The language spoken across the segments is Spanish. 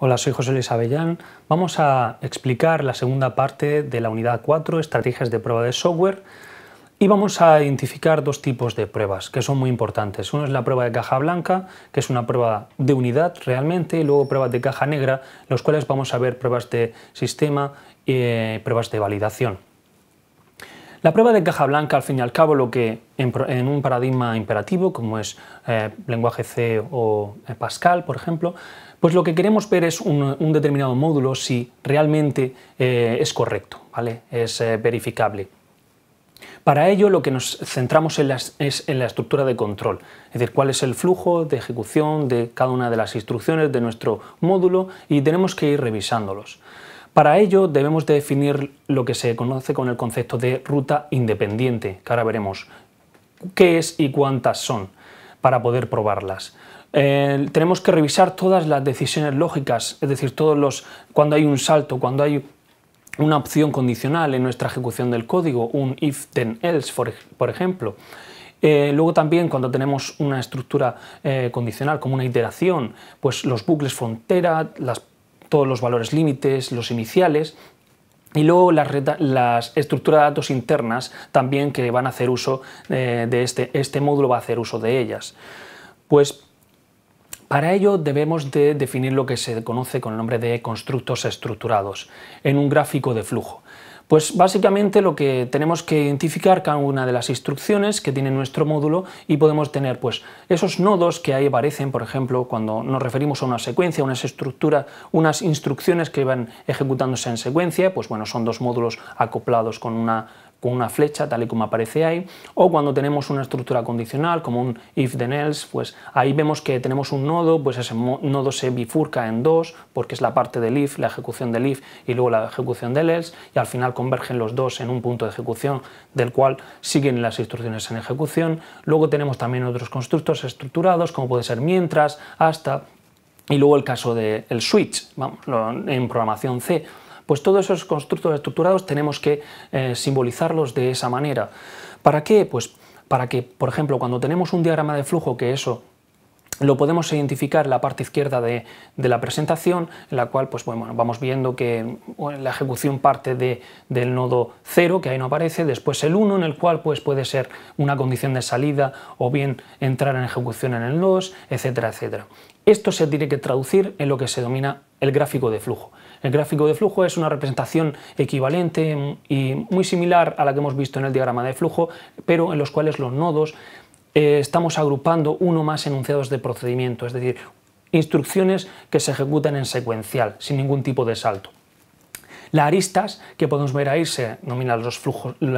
Hola, soy José Luis Avellán. Vamos a explicar la segunda parte de la unidad 4, estrategias de prueba de software, y vamos a identificar dos tipos de pruebas que son muy importantes. Uno es la prueba de caja blanca, que es una prueba de unidad realmente, y luego pruebas de caja negra, en los cuales vamos a ver pruebas de sistema y eh, pruebas de validación. La prueba de caja blanca, al fin y al cabo, lo que en, un paradigma imperativo, como es eh, lenguaje C o eh, Pascal, por ejemplo, pues lo que queremos ver es un, determinado módulo si realmente eh, es correcto, ¿vale? es eh, verificable. Para ello lo que nos centramos es en la estructura de control, es decir, cuál es el flujo de ejecución de cada una de las instrucciones de nuestro módulo y tenemos que ir revisándolos. Para ello debemos definir lo que se conoce con el concepto de ruta independiente, que ahora veremos qué es y cuántas son, para poder probarlas. Eh, tenemos que revisar todas las decisiones lógicas, es decir, todos los cuando hay un salto, cuando hay una opción condicional en nuestra ejecución del código, un if then else, por, ejemplo. Eh, luego también cuando tenemos una estructura eh, condicional como una iteración, pues los bucles frontera, todos los valores límites, los iniciales, y luego las, las, estructuras de datos internas también que van a hacer uso de este, este módulo va a hacer uso de ellas. Pues para ello debemos de definir lo que se conoce con el nombre de constructos estructurados en un gráfico de flujo. Pues básicamente lo que tenemos que identificar cada una de las instrucciones que tiene nuestro módulo y podemos tener pues esos nodos que ahí aparecen, por ejemplo, cuando nos referimos a una secuencia, unas estructuras, unas instrucciones que van ejecutándose en secuencia, pues bueno, son dos módulos acoplados con una con una flecha, tal y como aparece ahí, o cuando tenemos una estructura condicional, como un if then else, pues ahí vemos que tenemos un nodo, pues ese nodo se bifurca en dos, porque es la parte del if, la ejecución del if y luego la ejecución del else, y al final convergen los dos en un punto de ejecución del cual siguen las instrucciones en ejecución. Luego tenemos también otros constructos estructurados, como puede ser mientras, hasta, y luego el caso del switch, vamos, en programación C pues todos esos constructos estructurados tenemos que eh, simbolizarlos de esa manera. ¿Para qué? Pues para que, por ejemplo, cuando tenemos un diagrama de flujo, que eso lo podemos identificar en la parte izquierda de, la presentación, en la cual pues, bueno, vamos viendo que la ejecución parte del nodo 0, que ahí no aparece, después el 1, en el cual pues, puede ser una condición de salida o bien entrar en ejecución en el 2, etcétera, etcétera. Esto se tiene que traducir en lo que se denomina el gráfico de flujo. El gráfico de flujo es una representación equivalente y muy similar a la que hemos visto en el diagrama de flujo, pero en los cuales los nodos eh, estamos agrupando uno más enunciados de procedimiento, es decir, instrucciones que se ejecutan en secuencial, sin ningún tipo de salto. Las aristas que podemos ver ahí se denomina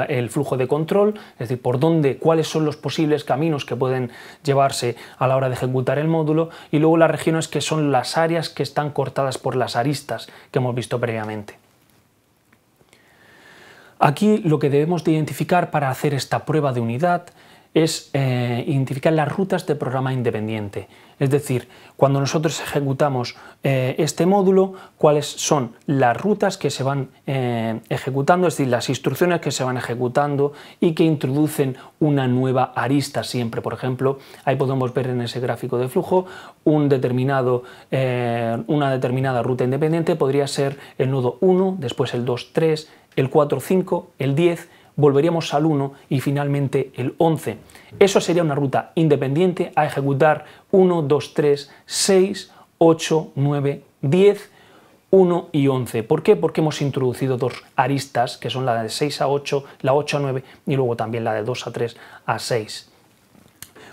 el flujo de control, es decir, por dónde, cuáles son los posibles caminos que pueden llevarse a la hora de ejecutar el módulo, y luego las regiones que son las áreas que están cortadas por las aristas que hemos visto previamente. Aquí lo que debemos de identificar para hacer esta prueba de unidad es eh, identificar las rutas de programa independiente. Es decir, cuando nosotros ejecutamos eh, este módulo, cuáles son las rutas que se van eh, ejecutando, es decir, las instrucciones que se van ejecutando y que introducen una nueva arista siempre. Por ejemplo, ahí podemos ver en ese gráfico de flujo un determinado, una determinada ruta independiente podría ser el nodo 1, después el 2, 3, el 4, 5, el 10 volveríamos al 1 y finalmente el 11. Eso sería una ruta independiente a ejecutar 1, 2, 3, 6, 8, 9, 10, 1 y 11. ¿Por qué? Porque hemos introducido dos aristas, que son la de 6 a 8, la 8 a 9 y luego también la de 2 a 3 a 6.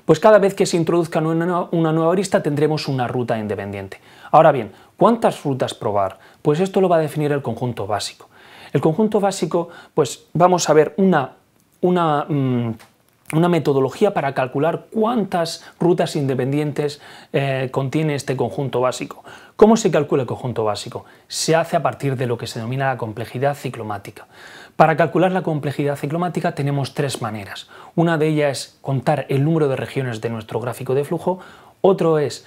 Pues cada vez que se introduzca una, nueva arista tendremos una ruta independiente. Ahora bien, ¿cuántas rutas probar? Pues esto lo va a definir el conjunto básico. El conjunto básico, pues vamos a ver una, una, mm, metodología para calcular cuántas rutas independientes eh, contiene este conjunto básico. ¿Cómo se calcula el conjunto básico? Se hace a partir de lo que se denomina la complejidad ciclomática. Para calcular la complejidad ciclomática tenemos tres maneras. Una de ellas es contar el número de regiones de nuestro gráfico de flujo, otro es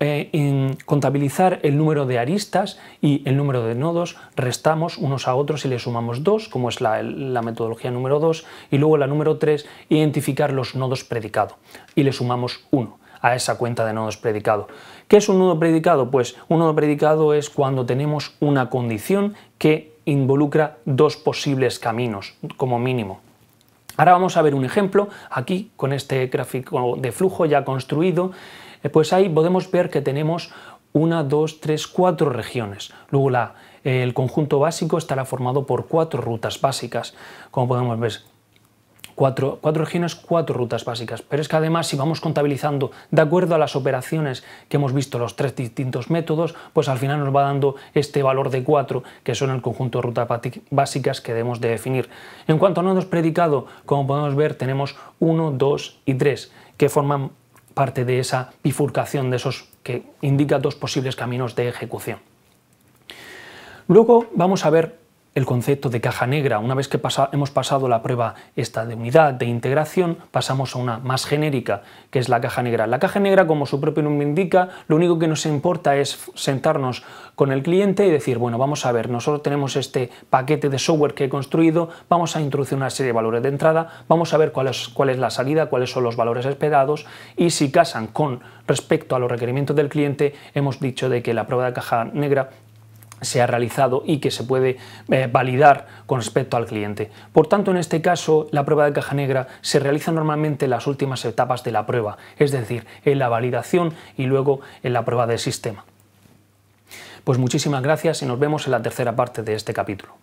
eh, en contabilizar el número de aristas y el número de nodos, restamos unos a otros y le sumamos dos, como es la, metodología número dos, y luego la número tres, identificar los nodos predicados, y le sumamos uno a esa cuenta de nodos predicados. ¿Qué es un nodo predicado? Pues un nodo predicado es cuando tenemos una condición que involucra dos posibles caminos como mínimo. Ahora vamos a ver un ejemplo aquí con este gráfico de flujo ya construido. Eh, pues ahí podemos ver que tenemos una, dos, tres, cuatro regiones. Luego la, el conjunto básico estará formado por cuatro rutas básicas, como podemos ver cuatro, regiones, cuatro rutas básicas. Pero es que además, si vamos contabilizando de acuerdo a las operaciones que hemos visto, los tres distintos métodos, pues al final nos va dando este valor de 4, que son el conjunto de rutas básicas que debemos de definir. En cuanto a nodos predicado, como podemos ver, tenemos 1, 2 y 3, que forman parte de esa bifurcación de esos que indica dos posibles caminos de ejecución. Luego vamos a ver el concepto de caja negra. Una vez que hemos pasado la prueba esta de unidad, de integración, pasamos a una más genérica, que es la caja negra. La caja negra, como su propio nombre indica, lo único que nos importa es sentarnos con el cliente y decir, bueno, vamos a ver, nosotros tenemos este paquete de software que he construido, vamos a introducir una serie de valores de entrada, vamos a ver cuál es, cuál es la salida, cuáles son los valores esperados y si casan con respecto a los requerimientos del cliente, hemos dicho de que la prueba de caja negra se ha realizado y que se puede eh, validar con respecto al cliente. Por tanto, en este caso, la prueba de caja negra se realiza normalmente en las últimas etapas de la prueba, es decir, en la validación y luego en la prueba del sistema. Pues muchísimas gracias y nos vemos en la tercera parte de este capítulo.